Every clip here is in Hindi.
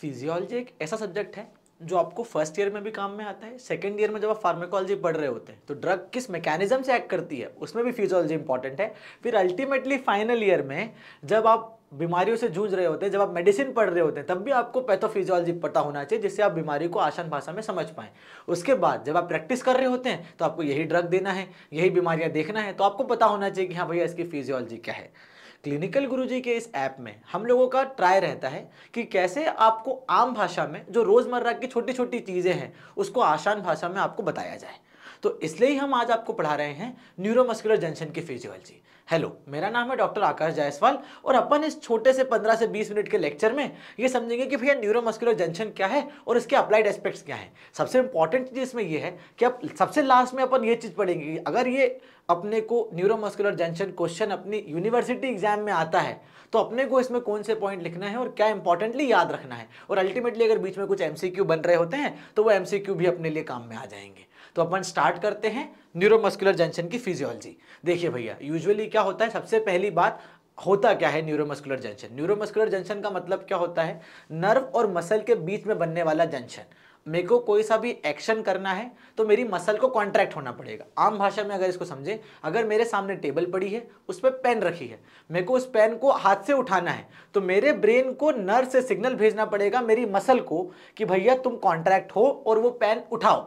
फिजियोलॉजी एक ऐसा सब्जेक्ट है जो आपको फर्स्ट ईयर में भी काम में आता है सेकेंड ईयर में जब आप फार्मेकोलॉजी पढ़ रहे होते हैं तो ड्रग किस मैकेनिज्म से एक्ट करती है उसमें भी फिजियोलॉजी इंपॉर्टेंट है फिर अल्टीमेटली फाइनल ईयर में जब आप बीमारियों से जूझ रहे होते हैं जब आप मेडिसिन पढ़ रहे होते हैं तब भी आपको पैथोफिजियोलॉजी पता होना चाहिए जिससे आप बीमारी को आसान भाषा में समझ पाएँ उसके बाद जब आप प्रैक्टिस कर रहे होते हैं तो आपको यही ड्रग देना है यही बीमारियाँ देखना है तो आपको पता होना चाहिए कि हाँ भैया इसकी फिजियोलॉजी क्या है क्लिनिकल गुरुजी के इस ऐप में हम लोगों का ट्राई रहता है कि कैसे आपको आम भाषा में जो रोज़मर्रा की छोटी छोटी चीज़ें हैं उसको आसान भाषा में आपको बताया जाए तो इसलिए हम आज आपको पढ़ा रहे हैं न्यूरोमस्कुलर जंक्शन की फिजियोलॉजी हेलो मेरा नाम है डॉक्टर आकाश जायसवाल और अपन इस छोटे से 15 से 20 मिनट के लेक्चर में ये समझेंगे कि भैया न्यूरोमस्कुलर जंक्शन क्या है और इसके अप्लाइड एस्पेक्ट्स क्या हैं सबसे इंपॉर्टेंट चीज़ इसमें ये है कि अब सबसे लास्ट में अपन ये चीज़ पढ़ेंगे कि अगर ये अपने को न्यूरोमस्कुलर जंक्शन क्वेश्चन अपनी यूनिवर्सिटी एग्जाम में आता है तो अपने को इसमें कौन से पॉइंट लिखना है और क्या इंपॉर्टेंटली याद रखना है और अल्टीमेटली अगर बीच में कुछ एमसीक्यू बन रहे होते हैं तो वो एमसीक्यू भी अपने लिए काम में आ जाएंगे तो अपन स्टार्ट करते हैं न्यूरोमस्कुलर जंक्शन की फिजियोलॉजी देखिए भैया यूजुअली क्या होता है सबसे पहली बात होता क्या है न्यूरोमस्कुलर जंक्शन न्यूरोमस्कुलर जंक्शन का मतलब क्या होता है नर्व और मसल के बीच में बनने वाला जंक्शन मेरे को कोई सा भी एक्शन करना है तो मेरी मसल को कॉन्ट्रैक्ट होना पड़ेगा आम भाषा में अगर इसको समझें अगर मेरे सामने टेबल पड़ी है उस पर पेन रखी है मेरे को उस पेन को हाथ से उठाना है तो मेरे ब्रेन को नर्व से सिग्नल भेजना पड़ेगा मेरी मसल को कि भैया तुम कॉन्ट्रैक्ट हो और वो पेन उठाओ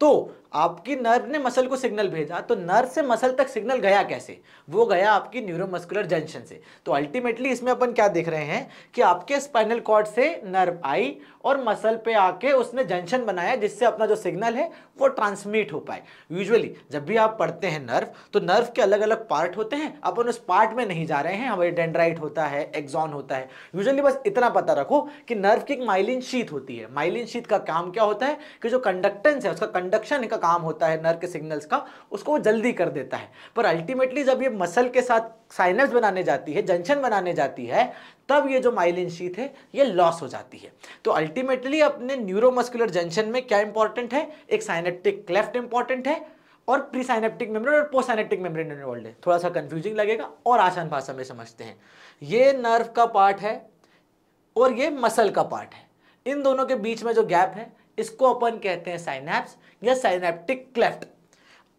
तो आपकी नर्व ने मसल को सिग्नल भेजा तो नर्व से मसल तक सिग्नल गया कैसे वो गया आपकी न्यूरोमस्कुलर जंक्शन से तो अल्टीमेटली इसमें अपन क्या देख रहे हैं कि आपके स्पाइनल कॉर्ड से नर्व आई और मसल पे आके उसने जंक्शन बनाया जिससे अपना जो सिग्नल है वो ट्रांसमिट हो पाए यूजुअली जब भी आप पढ़ते हैं नर्व तो नर्व के अलग अलग पार्ट होते हैं अपन उस पार्ट में नहीं जा रहे हैं हमारे डेंड्राइट होता है एक्जॉन होता है यूजली बस इतना पता रखो कि नर्व की एक माइलिन शीत होती है माइलिन शीत का काम क्या होता है कि जो कंडक्टेंस है उसका कंडक्शन का का काम होता है नर्व के सिग्नल्स का उसको वो जल्दी कर देता है पर अल्टीमेटली जब ये मसल के साथ साइनस बनाने जाती है जंक्शन बनाने जाती है तब ये जो माइलिन शीथ है ये लॉस हो जाती है तो अल्टीमेटली अपने न्यूरोमस्कुलर जंक्शन में क्या इंपॉर्टेंट है एक साइनेप्टिक क्लेफ्ट इंपॉर्टेंट है और प्री साइनेप्टिक मेम्ब्रेन और पोस्ट साइनेप्टिक मेम्ब्रेन इन्वॉल्व है थोड़ा सा कंफ्यूजिंग लगेगा और आसान भाषा में समझते हैं ये नर्व का पार्ट है और ये मसल का पार्ट है इन दोनों के बीच में जो गैप है इसको अपन कहते हैं साइनेप्स या साइनेप्टिक क्लेफ्ट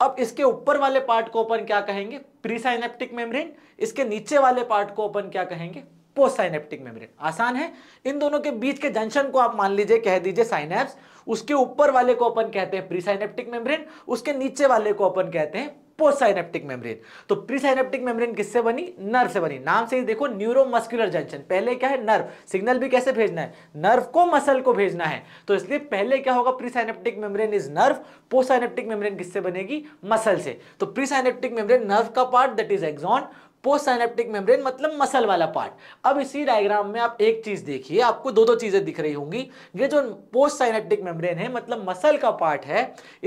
अब इसके ऊपर वाले पार्ट को अपन क्या कहेंगे प्री साइनेप्टिक मेम्ब्रेन इसके नीचे वाले पार्ट को अपन क्या कहेंगे पोस्ट साइनेप्टिक मेम्ब्रेन आसान है इन दोनों के बीच के जंक्शन को आप मान लीजिए कह दीजिए साइनेप्स उसके ऊपर वाले को अपन कहते हैं प्री साइनेप्टिक मेम्ब्रेन उसके नीचे वाले को अपन कहते हैं पोसाइनेप्टिक मेम्ब्रेन तो प्रीसाइनेप्टिक मेम्ब्रेन किससे बनी नर्व से बनी नाम से ही देखो न्यूरोमस्कुलर जंक्शन पहले क्या है नर्व सिग्नल भी कैसे भेजना है नर्व को मसल को भेजना है तो इसलिए पहले क्या होगा presynaptic membrane is nerve postsynaptic membrane किससे बनेगी मसल से तो प्रीसाइनेप्टिक मेम्ब्रेन नर्व का part that is axon post membrane मतलब मसल वाला पार्ट अब इसी डायग्राम में आप एक चीज देखिए आपको दो दो चीजें दिख रही होंगी ये जो पोस्ट साइनेप्टिक मेम्ब्रेन है मतलब मसल का पार्ट है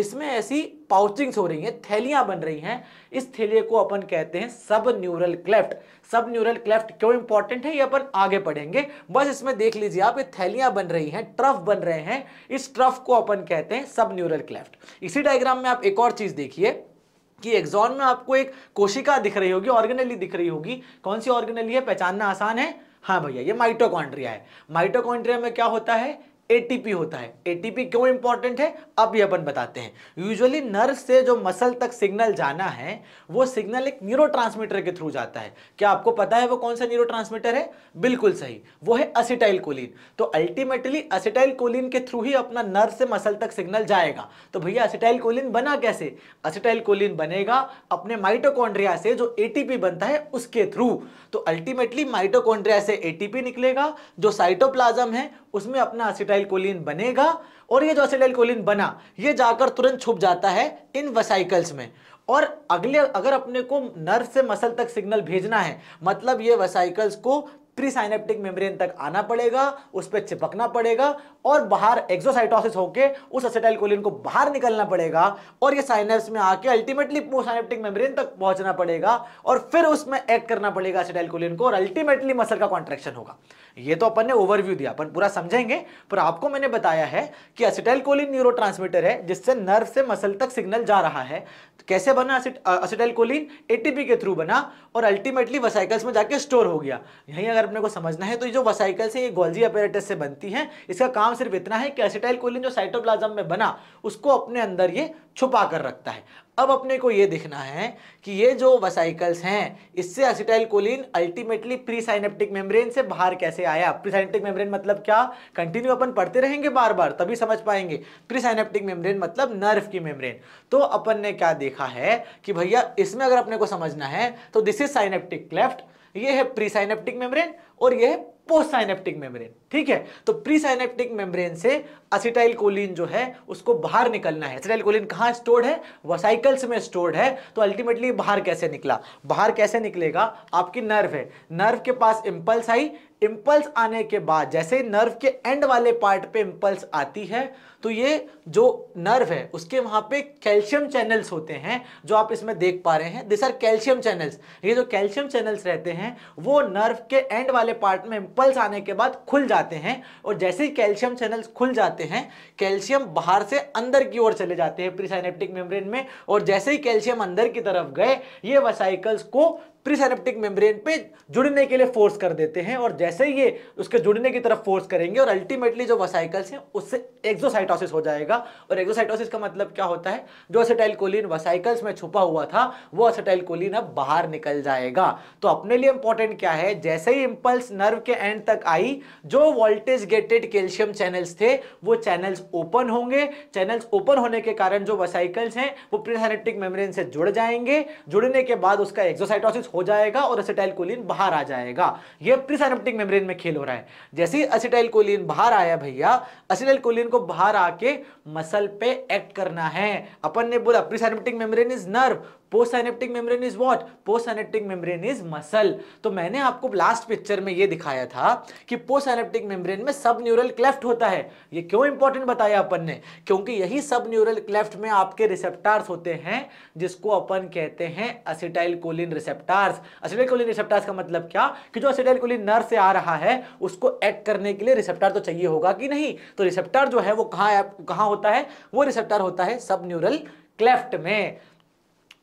इसमें ऐसी पाउचिंग्स हो रही हैं थैलियां बन रही हैं इस थैलिए को अपन कहते हैं sub neural cleft sub neural cleft क्यों इंपॉर्टेंट है ये अपन आगे पढ़ेंगे बस इसमें देख लीजिए आप ये थैलियां बन रही हैं ट्रफ बन रहे हैं इस ट्रफ को अपन कहते हैं सब न्यूरल क्लेफ्ट इसी डायग्राम में आप एक और चीज देखिए कि एग्जॉन में आपको एक कोशिका दिख रही होगी ऑर्गेनली दिख रही होगी कौन सी ऑर्गेनली है पहचानना आसान है हाँ भैया ये माइटोकॉन्ड्रिया है माइटोकॉन्ड्रिया में क्या होता है एटीपी होता है एटीपी क्यों इंपॉर्टेंट है अब ये अपन बताते हैं यूजुअली नर्व से जो मसल तक सिग्नल जाना है वो सिग्नल एक न्यूरो के थ्रू जाता है क्या आपको पता है वो कौन सा न्यूरो है बिल्कुल सही वो है असिटाइल कोलिन तो अल्टीमेटली असिटाइल कोलिन के थ्रू ही अपना नर्व से मसल तक सिग्नल जाएगा तो भैया असिटाइल कोलिन बना कैसे असिटाइल कोलिन बनेगा अपने माइटोकॉन्ड्रिया से जो ए बनता है उसके थ्रू तो अल्टीमेटली माइटोकॉन्ड्रिया से ए निकलेगा जो साइटोप्लाजम है उसमें अपना असिटाइल कोलिन बनेगा और ये जो असिटाइल कोलिन बना ये जाकर तुरंत छुप जाता है इन वसाइकल्स में और अगले अगर अपने को नर्व से मसल तक सिग्नल भेजना है मतलब ये वसाइकल्स को प्रीसाइनेप्टिक मेम्ब्रेन तक आना पड़ेगा उस पर चिपकना पड़ेगा और बाहर एक्सोसाइटोसिस होके उस असिटाइल कोलिन को बाहर निकलना पड़ेगा और ये साइनेप्स में आके अल्टीमेटली पोसाइनेप्टिक मेम्ब्रेन तक पहुंचना पड़ेगा और फिर उसमें एक्ट करना पड़ेगा असिटाइल कोलिन को और अल्टीमेटली मसल का कॉन्ट्रेक्शन होगा ये तो अपन ने ओवरव्यू दिया अपन पूरा समझेंगे पर आपको मैंने बताया है कि असिटाइलकोलिन न्यूरोट्रांसमीटर है जिससे नर्व से मसल तक सिग्नल जा रहा है तो कैसे बना असिटाइलकोलिन एटीपी के थ्रू बना और अल्टीमेटली वसाइकल्स में जाके स्टोर हो गया यहीं अगर अपने को समझना है तो ये जो वसाइकल्स है ये गोल्जी अपेरेटस से बनती है इसका काम सिर्फ इतना है कि असिटाइलकोलिन जो साइटोप्लाजम में बना उसको अपने अंदर ये छुपा कर रखता है अब अपने को ये देखना है कि ये जो वसाइकल्स हैं इससे acetyl choline ultimately pre synaptic membrane से बाहर कैसे आया प्री साइनेप्टिक मेम्ब्रेन मतलब क्या कंटिन्यू अपन पढ़ते रहेंगे बार बार तभी समझ पाएंगे प्री साइनेप्टिक मेम्ब्रेन मतलब नर्व की मेम्ब्रेन तो अपन ने क्या देखा है कि भैया इसमें अगर अपने को समझना है तो दिस इज साइनेप्टिक लेफ्ट ये है प्री साइनेप्टिक मेम्ब्रेन और ये है पोस्ट साइनेप्टिक मेम्ब्रेन ठीक है तो प्रीसाइनेप्टिक मेम्ब्रेन से असिटाइल कोलिन जो है उसको बाहर निकलना है असिटाइल कोलिन कहाँ स्टोर्ड है वसाइकल्स में स्टोर्ड है तो अल्टीमेटली बाहर कैसे निकला बाहर कैसे निकलेगा आपकी नर्व है नर्व के पास इम्पल्स आई इम्पल्स आने के बाद जैसे नर्व के एंड वाले पार्ट पे इम्पल्स आती है तो ये जो नर्व है उसके वहाँ पे कैल्शियम चैनल्स होते हैं जो आप इसमें देख पा रहे हैं दिस आर कैल्शियम चैनल्स ये जो कैल्शियम चैनल्स रहते हैं वो नर्व के एंड वाले पार्ट में इम्पल्स आने के बाद खुल जाते जाते हैं और जैसे ही कैल्शियम चैनल्स खुल जाते हैं कैल्शियम बाहर से अंदर की ओर चले जाते हैं प्रीसाइनेप्टिक मेम्ब्रेन में और जैसे ही कैल्शियम अंदर की तरफ गए ये वसाइकल्स को प्रीसेनेप्टिक मेम्ब्रेन पे जुड़ने के लिए फोर्स कर देते हैं और जैसे ही ये उसके जुड़ने की तरफ फोर्स करेंगे और अल्टीमेटली जो वसाइकल्स हैं उससे एक्जोसाइटोसिस हो जाएगा और एक्जोसाइटोसिस का मतलब क्या होता है जो असेटाइल कोलिन वसाइकल्स में छुपा हुआ था वो असेटाइल कोलिन अब बाहर निकल जाएगा तो अपने लिए इंपॉर्टेंट क्या है जैसे ही इंपल्स नर्व के एंड तक आई जो वोल्टेज गेटेड कैल्शियम चैनल्स थे वो चैनल्स ओपन होंगे चैनल्स ओपन होने के कारण जो वसाइकल्स हैं वो प्रीसेनेप्टिक मेम्ब्रेन से जुड़ जाएंगे जुड़ने के बाद उसका एक्जोसाइटोसिस हो जाएगा और एसिटाइलकोलिन बाहर आ जाएगा ये प्रीसाइनेप्टिक मेम्ब्रेन में खेल हो रहा है जैसे ही एसिटाइलकोलिन बाहर आया भैया एसिटाइलकोलिन को बाहर आके मसल पे एक्ट करना है अपन ने बोला presynaptic membrane is nerve postsynaptic membrane is what postsynaptic membrane is muscle तो मैंने आपको लास्ट पिक्चर में यह दिखाया था कि पोस्टिक मेम्रेन में सब न्यूरल क्लेफ्ट होता है ये क्यों इंपॉर्टेंट बताया अपन ने क्योंकि यही सब न्यूरल क्लेफ्ट में आपके रिसेप्टार्स होते हैं जिसको अपन कहते हैं acetyl choline receptors acetyl choline receptors का मतलब क्या कि जो असिटाइल कोलिन नर से आ रहा है उसको एक्ट करने के लिए रिसेप्टार तो चाहिए होगा कि नहीं तो रिसेप्टार जो है वो कहाँ कहाँ होता है वो रिसेप्टार होता है सब न्यूरल क्लेफ्ट में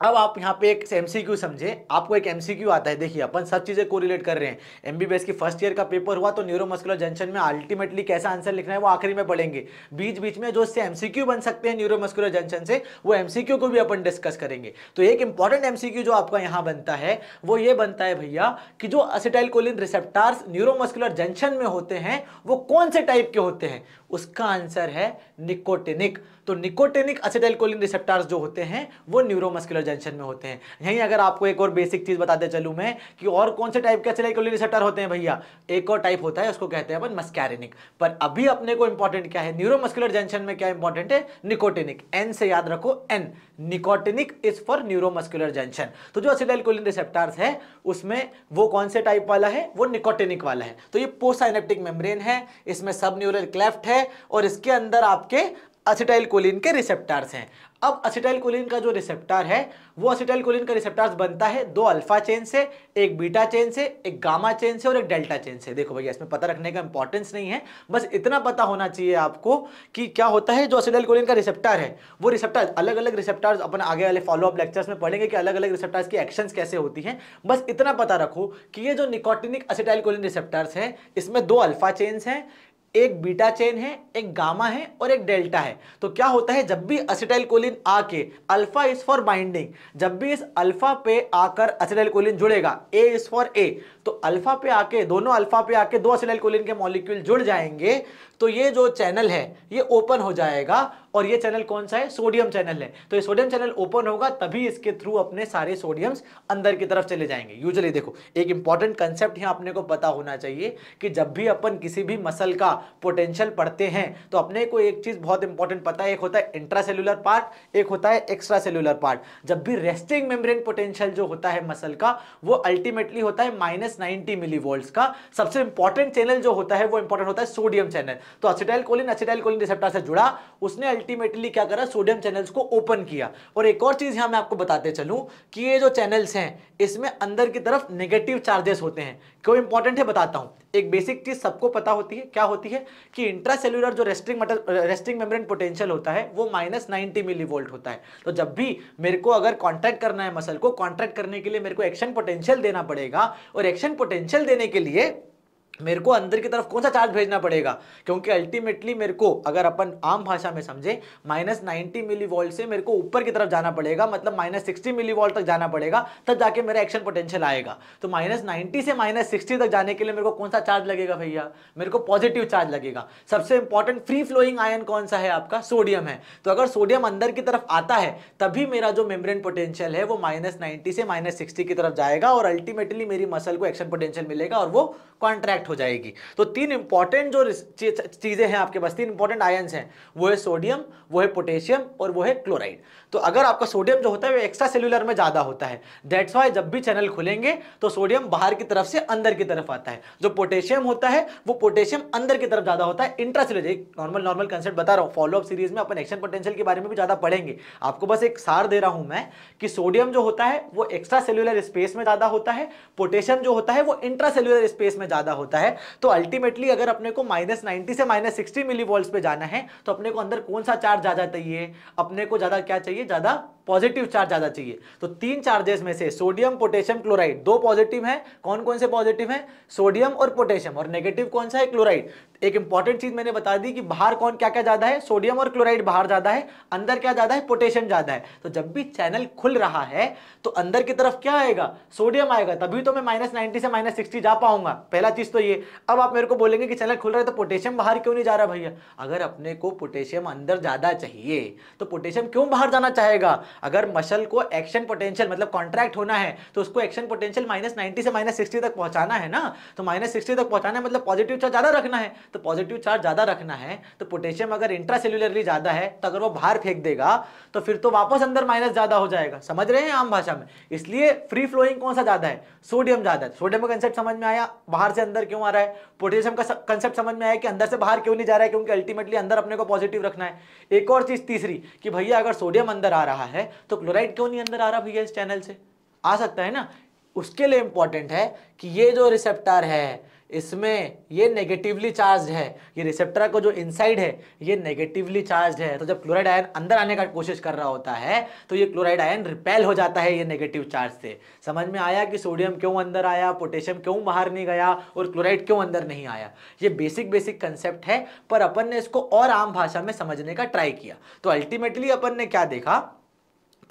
अब आप यहाँ पे एक एम समझे आपको एक एम आता है देखिए अपन सब चीज़ें को रिलेट कर रहे हैं एम बी बी एस की फर्स्ट ईयर का पेपर हुआ तो न्यूरोमस्कुलर जंक्शन में अल्टीमेटली कैसा आंसर लिखना है वो आखिरी में पढ़ेंगे बीच बीच में जो इससे एम बन सकते हैं न्यूरोमस्कुलर जंक्शन से वो एम को भी अपन डिस्कस करेंगे तो एक इंपॉर्टेंट एम जो आपका यहाँ बनता है वो ये बनता है भैया कि जो असिटाइलकोलिन रिसेप्टार्स न्यूरोमस्कुलर जंक्शन में होते हैं वो कौन से टाइप के होते हैं उसका आंसर है निकोटिनिक तो निकोटेनिक एसिटाइलकोलिन रिसेप्टार्स जो होते हैं वो न्यूरोमस्कुलर जंक्शन में होते हैं यहीं अगर आपको एक और बेसिक चीज बताते चलूँ मैं कि और कौन से टाइप के एसिटाइलकोलिन रिसेप्टर होते हैं भैया एक और टाइप होता है उसको कहते हैं अपन मस्कैरिनिक पर अभी अपने को इंपॉर्टेंट क्या है न्यूरोमस्कुलर जंक्शन में क्या इंपॉर्टेंट है निकोटेनिक एन से याद रखो N nicotinic is for neuromuscular junction तो जो एसिटाइलकोलिन रिसेप्टार्स है उसमें वो कौन से टाइप वाला है वो निकोटेनिक वाला है तो ये पोसाइनेप्टिक मेम्ब्रेन है इसमें सब न्यूरल क्लेफ्ट है और इसके अंदर आपके असिटाइल कोलिन के रिसेप्टार्स हैं अब असिटाइल कोलिन का जो रिसेप्टार है वो असिटाइल कोलिन का रिसेप्टार्स बनता है दो अल्फा चेन से एक बीटा चेन से एक गामा चेन से और एक डेल्टा चेन से देखो भैया इसमें पता रखने का इंपॉर्टेंस नहीं है बस इतना पता होना चाहिए आपको कि क्या होता है जो असिटाइल कोलिन का रिसेप्टार है वो रिसेप्टार अलग अलग रिसेप्टार अपन आगे वाले फॉलोअप लेक्चर्स में पढ़ेंगे कि अलग अलग रिसेप्टार्स की एक्शन कैसे होती है बस इतना पता रखो कि ये जो निकोटिनिक असिटाइल कोलिन रिसेप्टार्स हैं इसमें दो अल्फा चेन्स हैं एक बीटा चेन है एक गामा है और एक डेल्टा है तो क्या होता है जब भी असिटाइल कोलिन आके अल्फा इज फॉर बाइंडिंग जब भी इस अल्फा पे आकर असिटाइल कोलिन जुड़ेगा ए इज फॉर ए तो अल्फा पे आके दोनों अल्फा पे आके दो असिटाइल कोलिन के मॉलिक्यूल जुड़ जाएंगे तो ये जो चैनल है ये ओपन हो जाएगा और ये चैनल कौन सा है सोडियम चैनल है तो ये सोडियम चैनल ओपन होगा तभी इसके थ्रू अपने सारे सोडियम्स अंदर की तरफ चले जाएंगे यूजली देखो एक इंपॉर्टेंट कंसेप्ट यहाँ अपने को पता होना चाहिए कि जब भी अपन किसी भी मसल का पोटेंशियल पढ़ते हैं तो अपने को एक चीज़ बहुत इंपॉर्टेंट पता है एक होता है इंट्रासेलुलर पार्ट एक होता है एक्स्ट्रा सेलुलर पार्ट जब भी रेस्टिंग मेम्ब्रेन पोटेंशियल जो होता है मसल का वो अल्टीमेटली होता है माइनस नाइनटी मिली का सबसे इंपॉर्टेंट चैनल जो होता है वो इंपॉर्टेंट होता है सोडियम चैनल तो acetyl choline acetyl choline receptor से जुड़ा उसने अल्टीमेटली क्या करा सोडियम चैनल्स को ओपन किया और एक और चीज़ यहाँ मैं आपको बताते चलूँ कि ये जो चैनल्स हैं इसमें अंदर की तरफ नेगेटिव चार्जेस होते हैं क्यों इंपॉर्टेंट है बताता हूँ एक बेसिक चीज़ सबको पता होती है क्या होती है कि इंट्रासेल्यूलर जो रेस्टिंग मटल रेस्टिंग मेम्ब्रेन पोटेंशियल होता है वो माइनस नाइनटी मिली वोल्ट होता है तो जब भी मेरे को अगर कॉन्ट्रैक्ट करना है मसल को कॉन्ट्रैक्ट करने के लिए मेरे को एक्शन पोटेंशियल देना पड़ेगा और एक्शन पोटेंशियल देने के लिए मेरे को अंदर की तरफ कौन सा चार्ज भेजना पड़ेगा क्योंकि अल्टीमेटली मेरे को अगर अपन आम भाषा में समझे माइनस नाइनटी मिली वॉल्ट से मेरे को ऊपर की तरफ जाना पड़ेगा मतलब माइनस सिक्सटी मिली वॉल्ट तक जाना पड़ेगा तब जाके मेरा एक्शन पोटेंशियल आएगा तो माइनस नाइनटी से माइनस सिक्सटी तक जाने के लिए मेरे को कौन सा चार्ज लगेगा भैया मेरे को पॉजिटिव चार्ज लगेगा सबसे इंपॉर्टेंट फ्री फ्लोइंग आयन कौन सा है आपका सोडियम है तो अगर सोडियम अंदर की तरफ आता है तभी मेरा जो मेम्ब्रेन पोटेंशियल है वो माइनस नाइनटी से माइनस सिक्सटी की तरफ जाएगा और अल्टीमेटली मेरी मसल को एक्शन पोटेंशियल मिलेगा और वो कॉन्ट्रैक्ट हो जाएगी तो तीन इंपॉर्टेंट जो चीज़ें हैं आपके पास तीन इंपॉर्टेंट आयन्स हैं वो है सोडियम वो है पोटेशियम और वो है क्लोराइड तो अगर आपका सोडियम जो होता है वो एक्स्ट्रा सेल्यूलर में ज़्यादा होता है दैट्स वाई जब भी चैनल खुलेंगे तो सोडियम बाहर की तरफ से अंदर की तरफ आता है जो पोटेशियम होता है वो पोटेशियम अंदर की तरफ ज़्यादा होता है intra intracellular normal normal concept बता रहा हूँ फॉलोअप सीरीज में अपन एक्शन पोटेंशियल के बारे में भी ज़्यादा पढ़ेंगे आपको बस एक सार दे रहा हूँ मैं कि सोडियम जो होता है वो एक्स्ट्रा सेल्यूलर स्पेस में ज़्यादा होता है पोटेशियम जो होता है वो इंट्रा इंट्रासेल्यूलर स्पेस में ज़्यादा होता है होता है तो अल्टीमेटली अगर अपने को माइनस नाइनटी से माइनस सिक्सटी मिली पे जाना है तो अपने को अंदर कौन सा चार्ज ज़्यादा चाहिए अपने को ज़्यादा क्या चाहिए ज़्यादा पॉजिटिव चार्ज ज़्यादा चाहिए तो तीन चार्जेस में से सोडियम पोटेशियम क्लोराइड दो पॉजिटिव हैं कौन कौन से पॉजिटिव हैं सोडियम और पोटेशियम और नेगेटिव कौन सा है क्लोराइड एक इंपॉर्टेंट चीज़ मैंने बता दी कि बाहर कौन क्या क्या ज़्यादा है सोडियम और क्लोराइड बाहर ज़्यादा है अंदर क्या ज़्यादा है पोटेशियम ज़्यादा है तो जब भी चैनल खुल रहा है तो अंदर की तरफ क्या आएगा सोडियम आएगा तभी तो मैं माइनस नाइन्टी से माइनस सिक्सटी जा पाऊंगा पहला चीज़ तो तो ये अब आप मेरे को बोलेंगे कि चैनल खुल रहा है तो पोटेशियम बाहर क्यों नहीं जा रहा भैया अगर अपने को पोटेशियम अंदर ज़्यादा चाहिए तो पोटेशियम क्यों बाहर जाना चाहेगा अगर मसल को एक्शन पोटेंशियल मतलब कॉन्ट्रैक्ट होना है तो उसको एक्शन पोटेंशियल माइनस नाइन्टी से माइनस सिक्सटी तक पहुंचाना है ना तो माइनस सिक्सटी तक पहुंचाना है मतलब पॉजिटिव चार्ज ज़्यादा रखना है तो पॉजिटिव चार्ज ज़्यादा रखना है तो पोटेशियम अगर इंट्रासेल्युलरली ज़्यादा है तो अगर वो बाहर फेंक देगा तो फिर तो वापस अंदर माइनस ज़्यादा हो जाएगा समझ रहे हैं आम भाषा में इसलिए फ्री फ्लोइंग कौन सा ज़्यादा है सोडियम ज़्यादा है सोडियम का कंसेप्ट समझ में आया बाहर से अंदर क्यों आ रहा है पोटेशियम का कंसेप्ट समझ में आया कि अंदर से बाहर क्यों नहीं जा रहा है क्योंकि अल्टीमेटली अंदर अपने को पॉजिटिव रखना है एक और चीज तीसरी कि भैया अगर सोडियम अंदर आ रहा है तो क्लोराइड क्यों नहीं अंदर आ रहा भैया इस चैनल से आ सकता है ना उसके लिए इंपॉर्टेंट है कि ये जो रिसेप्टर है इसमें ये नेगेटिवली चार्ज है ये रिसेप्टर को जो इनसाइड है ये नेगेटिवली चार्ज है तो जब क्लोराइड आयन अंदर आने का कोशिश कर रहा होता है तो ये क्लोराइड आयन रिपेल हो जाता है ये नेगेटिव चार्ज से समझ में आया कि सोडियम क्यों अंदर आया पोटेशियम क्यों बाहर नहीं गया और क्लोराइड क्यों अंदर नहीं आया ये बेसिक बेसिक कंसेप्ट है पर अपन ने इसको और आम भाषा में समझने का ट्राई किया तो अल्टीमेटली अपन ने क्या देखा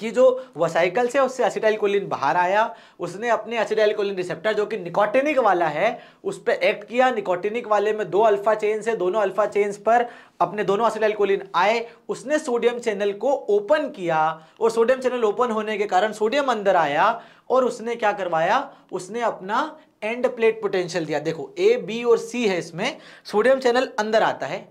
कि जो वसाइकल से उससे एसिटाइल बाहर आया उसने अपने एसिटाइल रिसेप्टर जो कि निकोटिनिक वाला है उस पर एक्ट किया निकोटिनिक वाले में दो अल्फा चेन्स है दोनों अल्फा चेन्स पर अपने दोनों एसिटाइल कोलिन आए उसने सोडियम चैनल को ओपन किया और सोडियम चैनल ओपन होने के कारण सोडियम अंदर आया और उसने क्या करवाया उसने अपना एंड प्लेट पोटेंशियल दिया देखो ए बी और सी है इसमें सोडियम चैनल अंदर आता है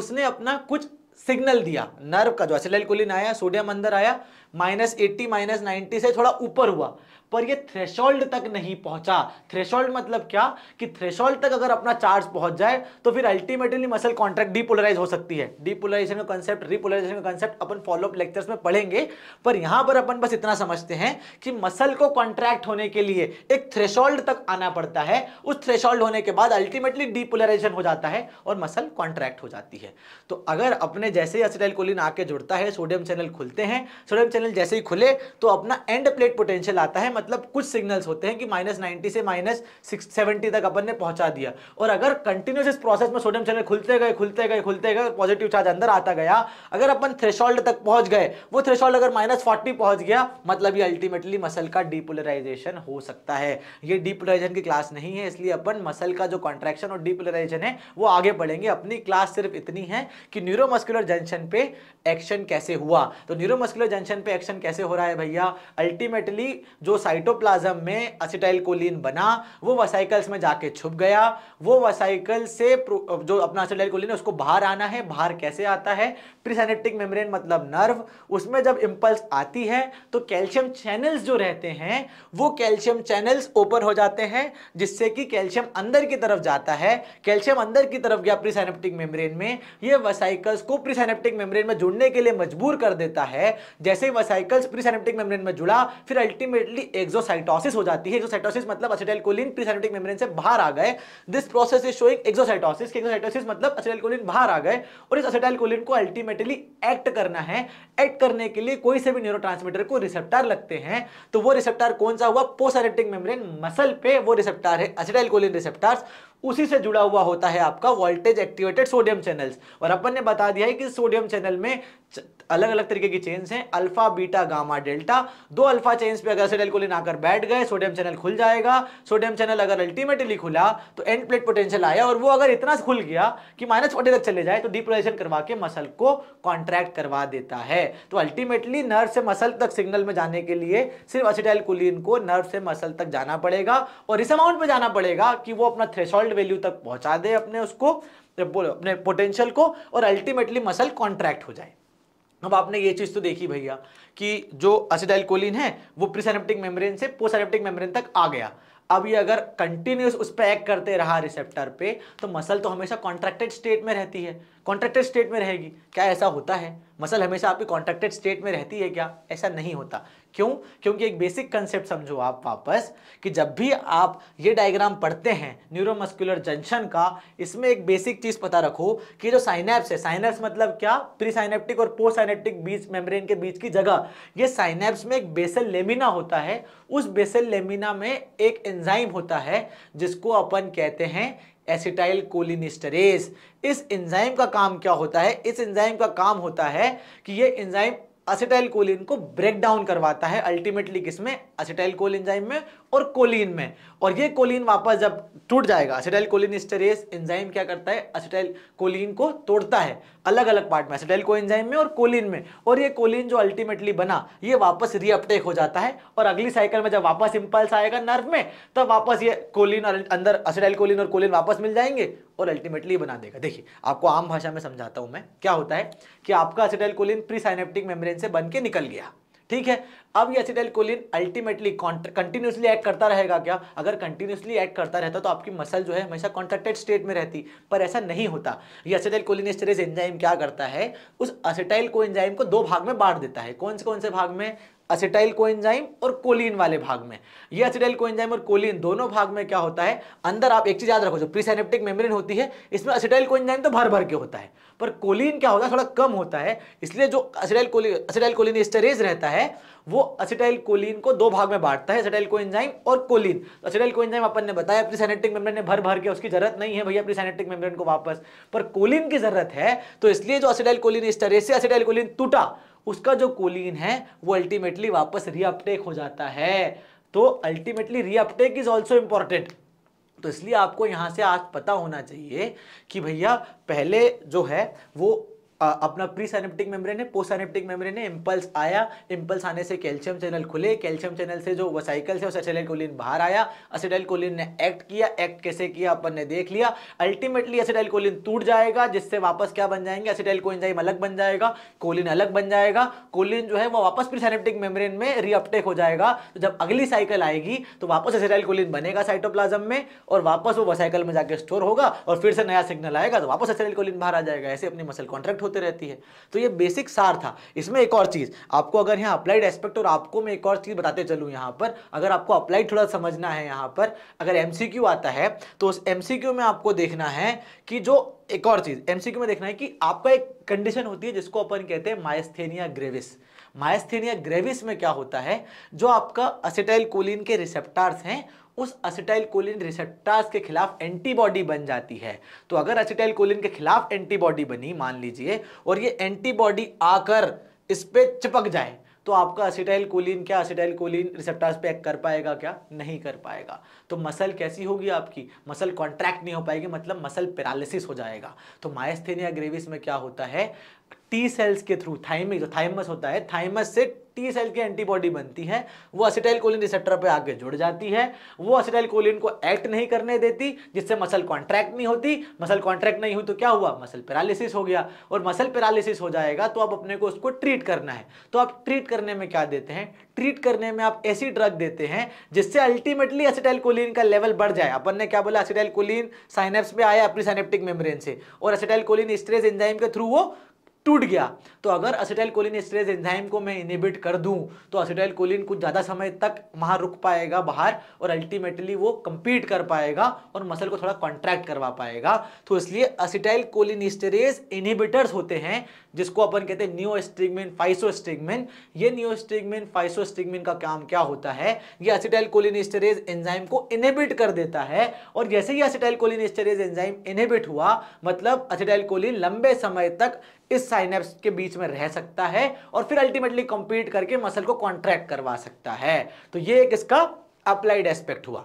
उसने अपना कुछ सिग्नल दिया नर्व का जो एसिटाइल कोलिन आया सोडियम अंदर आया माइनस एट्टी माइनस नाइन्टी से थोड़ा ऊपर हुआ पर ये थ्रेशोल्ड तक नहीं पहुंचा थ्रेशोल्ड मतलब क्या कि थ्रेशोल्ड तक अगर अपना चार्ज पहुंच जाए तो फिर अल्टीमेटली मसल कॉन्ट्रैक्ट डीपोलराइज हो सकती है डीपोलराइजेशन का कॉन्सेप्ट रिपोलराइजेशन का कॉन्सेप्ट अपन फॉलोअप लेक्चर्स में पढ़ेंगे पर यहां पर अपन बस इतना समझते हैं कि मसल को कॉन्ट्रैक्ट होने के लिए एक थ्रेशोल्ड तक आना पड़ता है उस थ्रेशोल्ड होने के बाद अल्टीमेटली डीपोलराइजेशन हो जाता है और मसल कॉन्ट्रैक्ट हो जाती है तो अगर अपने जैसे ही असिटाइल आके जुड़ता है सोडियम चैनल खुलते हैं सोडियम चैनल जैसे ही खुले तो अपना एंड प्लेट पोटेंशियल आता है मतलब कुछ सिग्नल्स होते हैं कि माइनस नाइनटी से माइनस सेवेंटी तक अपन ने पहुंचा दिया और अगर कंटिन्यूस इस प्रोसेस में सोडियम चैनल खुलते गए खुलते गए खुलते गए पॉजिटिव चार्ज अंदर आता गया अगर अपन थ्रेशोल्ड तक पहुंच गए वो थ्रेशोल्ड अगर माइनस फोर्टी पहुंच गया मतलब ये अल्टीमेटली मसल का डिपोलराइजेशन हो सकता है ये डिपोलराइजेशन की क्लास नहीं है इसलिए अपन मसल का जो कॉन्ट्रैक्शन और डिपोलराइजेशन है वो आगे बढ़ेंगे अपनी क्लास सिर्फ इतनी है कि न्यूरोमस्कुलर जंक्शन पे एक्शन कैसे हुआ तो न्यूरोमस्कुलर जंक्शन पे एक्शन कैसे हो रहा है भैया अल्टीमेटली जो साइड साइटोप्लाज्म में असिटाइल कोलिन बना वो वसाइकल्स में जाके छुप गया वो वसाइकल से जो अपना असिटाइल कोलिन है उसको बाहर आना है बाहर कैसे आता है प्रिसाइनेप्टिक मेम्ब्रेन मतलब नर्व उसमें जब इम्पल्स आती है तो कैल्शियम चैनल्स जो रहते हैं वो कैल्शियम चैनल्स ओपन हो जाते हैं जिससे कि कैल्शियम अंदर की तरफ जाता है कैल्शियम अंदर की तरफ गया प्रिसाइनेप्टिक मेम्ब्रेन में ये वसाइकल्स को प्रिसाइनेप्टिक मेम्ब्रेन में जुड़ने के लिए मजबूर कर देता है जैसे ही वसाइकल्स प्रिसाइनेप्टिक मेम्ब्रेन में जुड़ा फिर अल्टीमेटली एक्सोसाइटोसिस हो जाती है एक्सोसाइटोसिस मतलब एसिटाइलकोलिन प्रीसाइटोटिक मेम्ब्रेन से बाहर आ गए this process is showing exocytosis कि एक्सोसाइटोसिस मतलब एसिटाइलकोलिन बाहर आ गए और इस एसिटाइलकोलिन को अल्टीमेटली एक्ट करना है एक्ट करने के लिए कोई से भी न्यूरोट्रांसमीटर को रिसेप्टर लगते हैं तो वो रिसेप्टर कौन सा हुआ पोसाइटिक मेम्ब्रेन मसल पे वो रिसेप्टर है एसिटाइलकोलिन रिसेप्टर्स उसी से जुड़ा हुआ होता है आपका वोल्टेज एक्टिवेटेड सोडियम चैनल्स और अपन ने बता दिया है कि सोडियम चैनल में अलग अलग तरीके की चेन्स हैं अल्फा बीटा गामा डेल्टा दो अल्फा चेन्स पे अगर एसिटाइलकोलिन आकर बैठ गए सोडियम चैनल खुल जाएगा सोडियम चैनल अगर अल्टीमेटली खुला तो एंड प्लेट पोटेंशियल आया और वो अगर इतना खुल गया कि माइनस फोर्टी तक चले जाए तो डिपोलाइजेशन करवा के मसल को कॉन्ट्रैक्ट करवा देता है तो अल्टीमेटली नर्व से मसल तक सिग्नल में जाने के लिए सिर्फ एसिटाइलकोलिन को नर्व से मसल तक जाना पड़ेगा और इस अमाउंट में जाना पड़ेगा कि वो अपना थ्रेशोल्ड रिक्वायर्ड वैल्यू तक पहुंचा दे अपने उसको अपने पोटेंशियल को और अल्टीमेटली मसल कॉन्ट्रैक्ट हो जाए अब आपने ये चीज़ तो देखी भैया कि जो असिडाइल कोलिन है वो प्रिसेनेप्टिक मेम्ब्रेन से पोसेनेप्टिक मेम्ब्रेन तक आ गया अब ये अगर कंटिन्यूस उस पर एक्ट करते रहा रिसेप्टर पे तो मसल तो हमेशा कॉन्ट्रैक्टेड स्टेट में रहती है कॉन्ट्रैक्टेड स्टेट में रहेगी क्या ऐसा होता है मसल हमेशा आपकी कॉन्ट्रैक्टेड स्टेट में रहती है क्या ऐसा नहीं होता क्यों क्योंकि एक बेसिक कंसेप्ट समझो आप वापस कि जब भी आप ये डायग्राम पढ़ते हैं न्यूरोमस्कुलर जंक्शन का इसमें एक बेसिक चीज पता रखो कि जो साइनेप्स है साइनेप्स मतलब क्या साइनेप्टिक और साइनेप्टिक बीच मेम्ब्रेन के बीच की जगह ये साइनेप्स में एक बेसल लेमिना होता है उस बेसल लेमिना में एक एंजाइम होता है जिसको अपन कहते हैं एसिटाइल कोलिनिस्टरेज इस एंजाइम का काम क्या होता है इस एंजाइम का काम होता है कि ये एंजाइम असिटाइल कोलिन को ब्रेक डाउन करवाता है अल्टीमेटली किसमें असिटाइल कोल एंजाइम में और कोलिन में और ये कोलिन वापस जब टूट जाएगा असिटाइल कोलिन स्टेरेस एंजाइम क्या करता है असिटाइल कोलिन को तोड़ता है अलग अलग पार्ट में असिटाइल को एंजाइम में और कोलिन में और ये कोलिन जो अल्टीमेटली बना ये वापस रीअपटेक हो जाता है और अगली साइकिल में जब वापस इंपल्स आएगा नर्व में तब वापस ये कोलिन और अंदर असिटाइल कोलिन और कोलिन वापस मिल जाएंगे और अल्टीमेटली बना देगा देखिए आपको आम भाषा में समझाता हूं मैं क्या होता है कि आपका असिटाइल कोलिन प्री मेम्ब्रेन से बन के निकल गया ठीक है अब ये acetyl choline ultimately continuously act करता रहेगा क्या अगर कंटिन्यूसली एक्ट करता रहता तो आपकी मसल जो है हमेशा कॉन्ट्रेक्टेड स्टेट में रहती पर ऐसा नहीं होता ये एसिटाइल कोलिन एंजाइम क्या करता है उस एसिटाइल को एंजाइम को दो भाग में बांट देता है कौन से कौन से भाग में असिटाइल कोएंजाइम और कोलिन वाले भाग में ये असिटाइल कोएंजाइम और कोलिन दोनों भाग में क्या होता है अंदर आप एक चीज याद रखो जो प्रीसाइनेप्टिक मेम्ब्रेन होती है इसमें असिटाइल कोएंजाइम तो भर भर के होता है पर कोलिन क्या होता है थोड़ा कम होता है इसलिए जो acetyl choline acetyl choline storage रहता है वो असिटाइल कोलिन को दो भाग में बांटता है असिटाइल कोएंजाइम और कोलिन तो असिटाइल कोएंजाइम अपन ने बताया प्रीसाइनेप्टिक मेम्ब्रेन ने भर भर के उसकी जरूरत नहीं है भैया प्रीसाइनेप्टिक मेम्ब्रेन को वापस पर कोलिन की जरूरत है तो इसलिए जो असिटाइल कोलिन स्टरेज से असिटाइल कोलिन टूटा उसका जो कोलिन है वो अल्टीमेटली वापस रीअपटेक हो जाता है तो ultimately reuptake is also important तो इसलिए आपको यहाँ से आज पता होना चाहिए कि भैया पहले जो है वो अपना प्री साइनेप्टिक मेम्ब्रेन है पोस्ट साइनेप्टिक मेम्ब्रेन है इम्पल्स आया इम्पल्स आने से कैल्शियम चैनल खुले कैल्शियम चैनल से जो वसाइकल से असेटाइल कोलिन बाहर आया असेटाइल कोलिन ने एक्ट किया एक्ट कैसे किया अपन ने देख लिया अल्टीमेटली असेटाइल कोलिन टूट जाएगा जिससे वापस क्या बन जाएंगे असेटाइल कोइंजाइम अलग बन जाएगा कोलिन अलग बन जाएगा कोलिन जो है वो वापस प्री साइनेप्टिक मेम्ब्रेन में रीअपटेक हो जाएगा तो जब अगली साइकिल आएगी तो वापस असेटाइल कोलिन बनेगा साइटोप्लाज्म में और वापस वो वसाइकल में जाकर स्टोर होगा और फिर से नया सिग्नल आएगा तो वापस असेटाइल कोलिन बाहर आ जाएगा ऐसे अपनी मसल कॉन्ट्रैक्ट होते रहती है तो ये बेसिक सार था इसमें एक और चीज़ आपको अगर यहाँ अप्लाइड एस्पेक्ट और आपको मैं एक और चीज़ बताते चलूँ यहाँ पर अगर आपको अप्लाइड थोड़ा समझना है यहाँ पर अगर एम आता है तो उस एम में आपको देखना है कि जो एक और चीज़ एम में देखना है कि आपका एक कंडीशन होती है जिसको अपन कहते हैं माइस्थेनिया ग्रेविस माइस्थेनिया ग्रेविस में क्या होता है जो आपका असिटाइल कोलिन के रिसेप्टार्स हैं उस असिटाइल कोलिन रिसेप्टास के खिलाफ एंटीबॉडी बन जाती है तो अगर असिटाइल कोलिन के खिलाफ एंटीबॉडी बनी मान लीजिए और ये एंटीबॉडी आकर इस पर चिपक जाए तो आपका असिटाइल कोलिन क्या असिटाइल कोलिन रिसेप्टास पे एक्ट कर पाएगा क्या नहीं कर पाएगा तो मसल कैसी होगी आपकी मसल कॉन्ट्रैक्ट नहीं हो पाएगी मतलब मसल पैरालिसिस हो जाएगा तो मायस्थेनिया ग्रेविस में क्या होता है टी सेल्स के थ्रू थाइमिक जो थाइमस होता है थाइमस से टी सेल की एंटीबॉडी बनती है वो असिटाइल कोलिन रिसेप्टर पे आके जुड़ जाती है वो असिटाइल कोलिन को एक्ट नहीं करने देती जिससे मसल कॉन्ट्रैक्ट नहीं होती मसल कॉन्ट्रैक्ट नहीं हुई तो क्या हुआ मसल पैरालिसिस हो गया और मसल पैरालिसिस हो जाएगा तो आप अपने को उसको ट्रीट करना है तो आप ट्रीट करने में क्या देते हैं ट्रीट करने में आप ऐसी ड्रग देते हैं जिससे अल्टीमेटली असिटाइल कोलिन का लेवल बढ़ जाए अपन ने क्या बोला असिटाइल कोलिन साइनेप्स में आया अपनी साइनेप्टिक मेम्ब्रेन से और असिटाइल कोलिन स्ट्रेस एंजाइम के थ्रू वो टूट गया तो अगर असिटाइल कोलिन स्ट्रेस एंजाइम को मैं इनिबिट कर दूं तो असिटाइल कोलिन कुछ ज़्यादा समय तक वहाँ रुक पाएगा बाहर और अल्टीमेटली वो कम्पीट कर पाएगा और मसल को थोड़ा कॉन्ट्रैक्ट करवा पाएगा तो इसलिए असिटाइल कोलिन स्ट्रेस इनिबिटर्स होते हैं जिसको अपन कहते हैं न्यू स्ट्रिगमिन फाइसोस्ट्रिगमिन ये न्यू स्ट्रिगमिन फाइसोस्ट्रिगमिन का काम क्या होता है ये एसिटाइल कोलिनिस्टेरेज एंजाइम को इनहिबिट कर देता है और जैसे ही एसिटाइल कोलिनिस्टेरेज एंजाइम इनहिबिट हुआ मतलब एसिटाइल कोलिन लंबे समय तक इस साइनेप्स के बीच में रह सकता है और फिर अल्टीमेटली कंपीट करके मसल को कॉन्ट्रैक्ट करवा सकता है तो ये एक इसका अप्लाइड एस्पेक्ट हुआ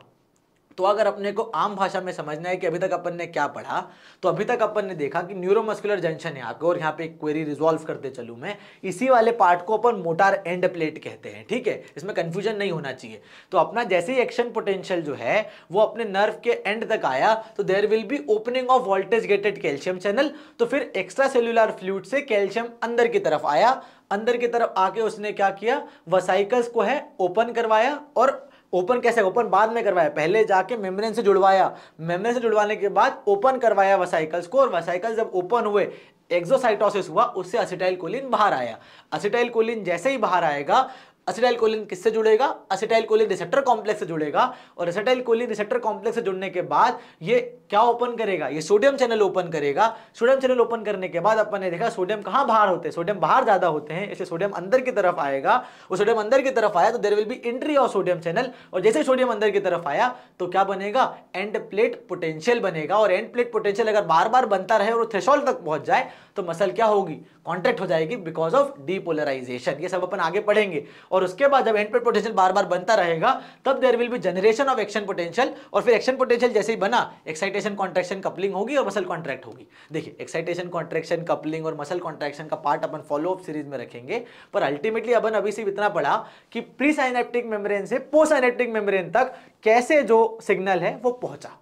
तो अगर अपने को आम भाषा में समझना है कि अभी तक अपन ने क्या पढ़ा तो अभी तक अपन ने देखा कि न्यूरोमस्कुलर जंक्शन है आपके और यहाँ पे क्वेरी रिजॉल्व करते चलूँ मैं इसी वाले पार्ट को अपन मोटार एंड प्लेट कहते हैं ठीक है इसमें कन्फ्यूजन नहीं होना चाहिए तो अपना जैसे ही एक्शन पोटेंशियल जो है वो अपने नर्व के एंड तक आया तो there will be opening of voltage gated calcium channel तो फिर एक्स्ट्रा सेल्युलर फ्लूड से कैल्शियम अंदर की तरफ आया अंदर की तरफ आके उसने क्या किया वसाइकल्स को है ओपन करवाया और ओपन कैसे ओपन बाद में करवाया पहले जाके मेम्ब्रेन से जुड़वाया मेम्ब्रेन से जुड़वाने के बाद ओपन करवाया वसाइकल्स को और वसाइकल जब ओपन हुए एक्सोसाइटोसिस हुआ उससे असिटाइल कोलिन बाहर आया असिटाइल कोलिन जैसे ही बाहर आएगा असिटाइल कोलिन किससे जुड़ेगा असिटाइल कोलिन रिसेप्टर कॉम्प्लेक्स से जुड़ेगा और असिटाइल कोलिन रिसेप्टर कॉम्प्लेक्स से जुड़ने के बाद ये क्या ओपन करेगा ये सोडियम चैनल ओपन करेगा सोडियम चैनल ओपन करने के बाद अपन ने देखा सोडियम कहाँ बाहर होते हैं सोडियम बाहर ज्यादा होते हैं इसलिए सोडियम अंदर की तरफ आएगा वो सोडियम अंदर की तरफ आया तो there will be entry of sodium channel और जैसे सोडियम अंदर की तरफ आया तो क्या बनेगा एंड प्लेट पोटेंशियल बनेगा और एंड प्लेट पोटेंशियल अगर बार बार बनता रहे और थ्रेशोल्ड तक पहुंच जाए तो मसल क्या होगी कॉन्ट्रैक्ट हो जाएगी बिकॉज ऑफ डीपोलराइजेशन ये सब अपन आगे पढ़ेंगे और उसके बाद जब एंड प्लेट पोटेंशियल बार बार बनता रहेगा तब there will be generation of action potential और फिर एक्शन पोटेंशियल जैसे ही बना एक्साइटेड एक्साइटेशन कॉन्ट्रेक्शन कपलिंग होगी और मसल कॉन्ट्रैक्ट होगी देखिए एक्साइटेशन कॉन्ट्रेक्शन कपलिंग और मसल कॉन्ट्रेक्शन का पार्ट अपन फॉलो अप सीरीज में रखेंगे पर अल्टीमेटली अपन अभी सिर्फ इतना पढ़ा कि प्री साइनेप्टिक मेम्ब्रेन से पोस्ट साइनेप्टिक मेम्ब्रेन तक कैसे जो सिग्नल है वो पहुंचा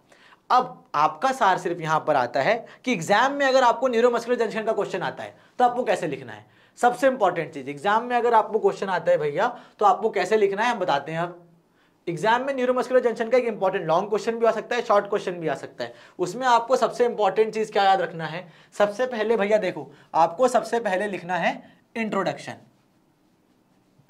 अब आपका सार सिर्फ यहां पर आता है कि एग्जाम में अगर आपको न्यूरोमस्कुलर जंक्शन का क्वेश्चन आता है तो आपको कैसे लिखना है सबसे इंपॉर्टेंट चीज एग्जाम में अगर आपको क्वेश्चन आता है भैया तो आपको कैसे लिखना है हम बताते हैं अब एग्जाम में न्यूरोमस्कुलर जंक्शन का एक इंपॉर्टेंट लॉन्ग क्वेश्चन भी आ सकता है शॉर्ट क्वेश्चन भी आ सकता है उसमें आपको सबसे इंपॉर्टेंट चीज़ क्या याद रखना है सबसे पहले भैया देखो आपको सबसे पहले लिखना है इंट्रोडक्शन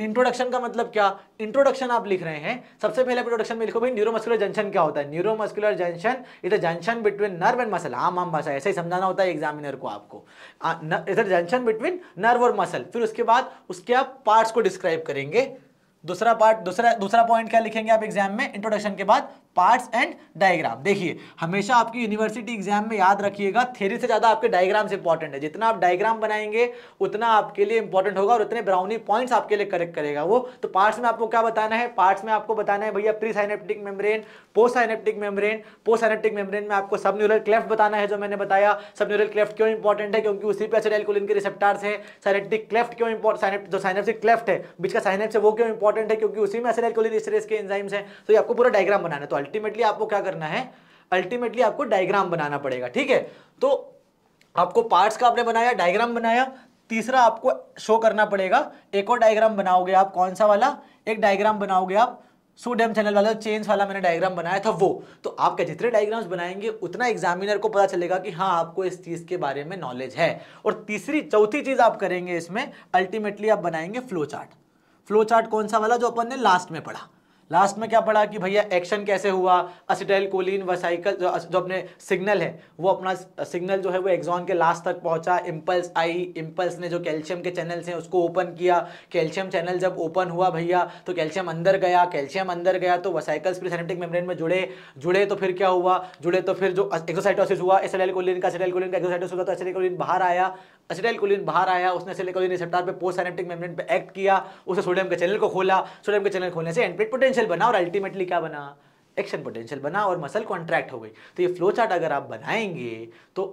इंट्रोडक्शन का मतलब क्या इंट्रोडक्शन आप लिख रहे हैं सबसे पहले इंट्रोडक्शन में लिखो भाई न्यूरोमस्कुलर जंक्शन क्या होता है neuromuscular junction is a junction between nerve and muscle आम आम भाषा ऐसे ही समझाना होता है एग्जामिनर को आपको इधर जंक्शन बिटवीन नर्व और मसल फिर उसके बाद उसके आप पार्ट्स को डिस्क्राइब करेंगे दूसरा पार्ट दूसरा दूसरा पॉइंट क्या लिखेंगे आप एग्जाम में इंट्रोडक्शन के बाद पार्ट्स एंड डायग्राम देखिए हमेशा आपकी यूनिवर्सिटी एग्जाम में याद रखिएगा थेरी से ज़्यादा आपके डायग्राम से इंपॉर्टेंट है जितना आप डायग्राम बनाएंगे उतना आपके लिए इंपॉर्टेंट होगा और उतने ब्राउनी पॉइंट्स आपके लिए करेक्ट करेगा वो तो पार्ट्स में आपको क्या बताना है पार्ट्स में आपको बताना है भैया pre synaptic membrane post synaptic membrane post synaptic membrane में आपको सब न्यूरल क्लेफ्ट बताना है जो मैंने बताया सब न्यूरल क्लेफ्ट क्यों इंपॉर्टेंट है क्योंकि उसी पे एसिडाइलकोलिन के रिसेप्टार्स है साइनेप्टिक क्लेफ्ट क्यों इंपॉर्टेंट जो साइनेप्टिक क्लेफ्ट है बीच का साइनेप्स है वो क्यों इंपॉर्टेंट है क्योंकि उसी में एसिडाइलकोलिन के एंजाइम्स हैं तो ये आपको पूरा डायग्राम बनाना है तो अल्टीमेटली आपको क्या करना है अल्टीमेटली आपको डायग्राम बनाना पड़ेगा ठीक है तो आपको पार्ट्स का आपने बनाया डायग्राम बनाया तीसरा आपको शो करना पड़ेगा एक और डायग्राम बनाओगे आप कौन सा वाला एक डायग्राम बनाओगे आप सूडेम चैनल वाला चेंज वाला मैंने डायग्राम बनाया था वो तो आपके जितने डायग्राम्स बनाएंगे उतना एग्जामिनर को पता चलेगा कि हाँ आपको इस चीज़ के बारे में नॉलेज है और तीसरी चौथी चीज़ आप करेंगे इसमें अल्टीमेटली आप बनाएंगे फ्लो चार्ट फ्लो चार्ट कौन सा वाला जो अपन ने लास्ट में पढ़ा लास्ट में क्या पड़ा कि भैया एक्शन कैसे हुआ असिटाइल कोलिन वसाइकल जो, जो अपने सिग्नल है वो अपना सिग्नल जो है वो एग्जॉन के लास्ट तक पहुंचा इम्पल्स आई इम्पल्स ने जो कैल्शियम के चैनल्स हैं उसको ओपन किया कैल्शियम चैनल जब ओपन हुआ भैया तो कैल्शियम अंदर गया कैल्शियम अंदर गया तो वसाइकल्स प्रिसेनेप्टिक मेम्रेन में जुड़े जुड़े तो फिर क्या हुआ जुड़े तो फिर जो एक्सोसाइटोसिस हुआ एसिटाइल कोलिन का एसिटाइल कोलिन का एक्सोसाइटोसिस हुआ तो एसिटाइल कोलिन बाहर आया एसिटाइल कोलिन बाहर आया उसने एसिटाइल कोलिन रिसेप्टर पे पोस्ट साइनेप्टिक मेम्ब्रेन पे एक्ट किया उसने सोडियम के चैनल को खोला सोडियम के चैनल खोलने से एंट्रेट पोटेंशियल बना और अल्टीमेटली क्या बना एक्शन पोटेंशियल बना और मसल कॉन्ट्रैक्ट हो गई तो ये फ्लो चार्ट अगर आप बनाएंगे तो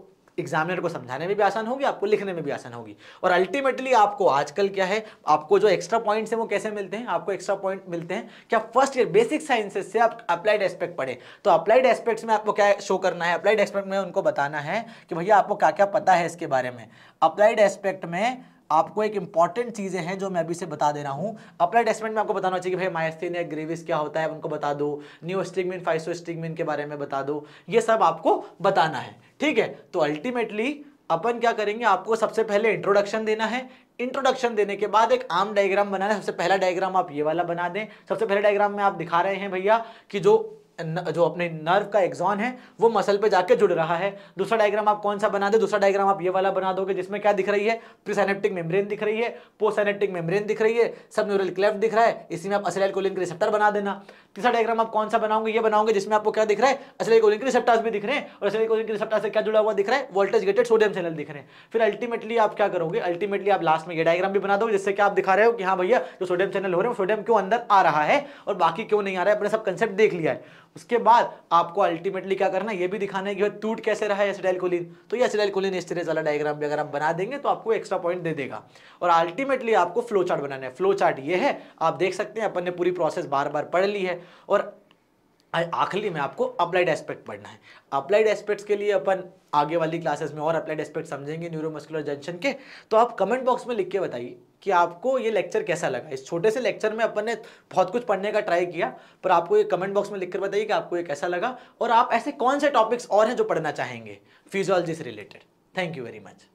एग्जामिनर को समझाने में भी आसान होगी आपको लिखने में भी आसान होगी और अल्टीमेटली आपको आजकल क्या है आपको जो एक्स्ट्रा पॉइंट्स हैं वो कैसे मिलते हैं आपको एक्स्ट्रा पॉइंट मिलते हैं क्या फर्स्ट ईयर बेसिक साइंसेस से आप अप्लाइड एस्पेक्ट पढ़े तो अप्लाइड एस्पेक्ट्स में आपको क्या शो करना है अप्लाइड एस्पेक्ट में उनको बताना है कि भैया आपको क्या क्या पता है इसके बारे में अप्लाइड एस्पेक्ट में आपको एक इंपॉर्टेंट चीज़ें हैं जो मैं अभी से बता दे रहा हूं अपने टेस्टमेंट में आपको बताना चाहिए कि भाई माइस्थिन या ग्रेविस क्या होता है उनको बता दो न्यू स्टिगमिन फाइसो स्टिगमिन के बारे में बता दो ये सब आपको बताना है ठीक है तो अल्टीमेटली अपन क्या करेंगे आपको सबसे पहले इंट्रोडक्शन देना है इंट्रोडक्शन देने के बाद एक आम डायग्राम बनाना है सबसे पहला डायग्राम आप ये वाला बना दें सबसे पहले डायग्राम में आप दिखा रहे हैं भैया कि जो जो अपने नर्व का एग्जॉन है वो मसल पे जाके जुड़ रहा है दूसरा डायग्राम आप कौन सा बना दे दूसरा डायग्राम आप ये वाला बना दोगे जिसमें क्या दिख रही है प्रीसाइनेप्टिक मेम्ब्रेन दिख रही है पोसाइनेप्टिक मेम्ब्रेन दिख रही है सब न्यूरल क्लेफ्ट दिख रहा है इसी में आप असिलाइल कोलिन के रिसेप्टर बना देना तीसरा डायग्राम आप कौन सा बनाओगे ये बनाओगे जिसमें आपको क्या दिख रहा है असले कोलिन के भी दिख रहे हैं और असले कोलिन के से क्या जुड़ा हुआ दिख रहा है वोल्टेज गेटेड सोडियम चैनल दिख रहे हैं फिर अल्टीमेटली आप क्या करोगे अल्टीमेटली आप लास्ट में ये डायग्राम भी बना दो जिससे क्या आप दिखा रहे हो कि हाँ भैया जो सोडियम चैनल हो रहे हैं सोडियम क्यों अंदर आ रहा है और बाकी क्यों नहीं आ रहा है अपने सब कंसेप्ट देख लिया है उसके बाद आपको अल्टीमेटली क्या करना है ये भी दिखाना है कि टूट कैसे रहा है एसिडाइल कोलिन तो ये एसिडाइल कोलिन इस तरह वाला डायग्राम भी अगर आप बना देंगे तो आपको एक्स्ट्रा पॉइंट दे देगा और अल्टीमेटली आपको फ्लो चार्ट बनाना है फ्लो चार्ट ये है आप देख सकते हैं अपन ने पूरी प्रोसेस बार बार पढ़ ली है और आखिरी में आपको अप्लाइड एस्पेक्ट पढ़ना है अप्लाइड एस्पेक्ट्स के लिए अपन आगे वाली क्लासेस में और अप्लाइड एस्पेक्ट समझेंगे न्यूरोमस्कुलर जंक्शन के तो आप कमेंट बॉक्स में लिख के बताइए कि आपको ये लेक्चर कैसा लगा इस छोटे से लेक्चर में अपन ने बहुत कुछ पढ़ने का ट्राई किया पर आपको ये कमेंट बॉक्स में लिखकर बताइए कि आपको ये कैसा लगा और आप ऐसे कौन से टॉपिक्स और हैं जो पढ़ना चाहेंगे फिजियोलॉजी से related thank you very much